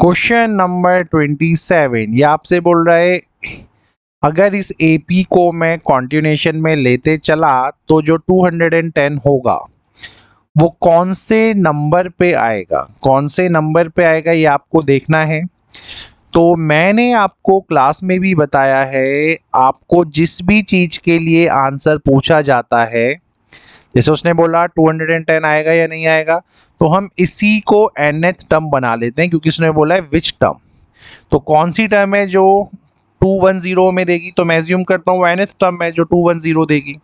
question number twenty seven ये आपसे बोल रहा है अगर इस एपी को मैं कॉन्टिन्यूशन में लेते चला तो जो 210 होगा वो कौन से नंबर पे आएगा कौन से नंबर पे आएगा ये आपको देखना है तो मैंने आपको क्लास में भी बताया है आपको जिस भी चीज़ के लिए आंसर पूछा जाता है जैसे उसने बोला 210 आएगा या नहीं आएगा तो हम इसी को एन टर्म बना लेते हैं क्योंकि उसने बोला है विच टर्म तो कौन सी टर्म है जो 210 में देगी तो मैं ज्यूम करता हूँ एन टर्म है जो 210 देगी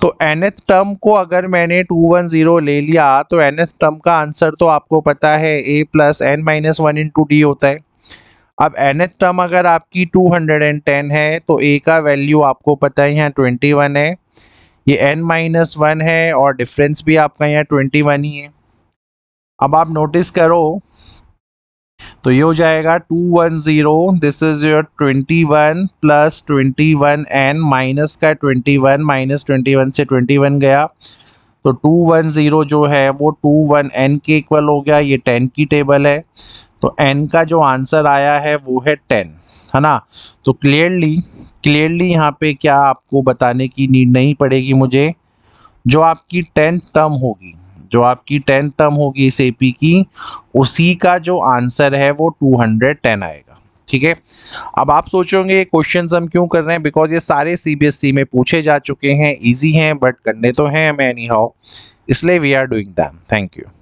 तो एन टर्म को अगर मैंने 210 ले लिया तो एन टर्म का आंसर तो आपको पता है A plus N minus one two D होता है अब एन टर्म अगर आपकी 210 है तो ए का वैल्यू आपको पता है यहाँ 21 है ये एन माइनस वन है और डिफरेंस भी आपका यहाँ ट्वेंटी वन ही है अब आप नोटिस करो तो ये हो जाएगा two one zero this is your twenty one plus twenty one N minus का twenty one minus twenty one से ट्वेंटी वन गया तो टू वन ज़ीरो जो है वो टू वन एन के इक्वल हो गया ये टेन की टेबल है तो एन का जो आंसर आया है वो है टेन है ना तो क्लियरली क्लियरली यहाँ पे क्या आपको बताने की नीड नहीं पड़ेगी मुझे जो आपकी टेंथ टर्म होगी जो आपकी टेंथ टर्म होगी इस एपी की उसी का जो आंसर है वो 210 आएगा ठीक है अब आप सोच रहे क्वेश्चन हम क्यों कर रहे हैं बिकॉज ये सारे सीबीएसई e में पूछे जा चुके हैं इजी हैं बट करने तो हैं मैं एनी हाउ इसलिए we are doing them thank you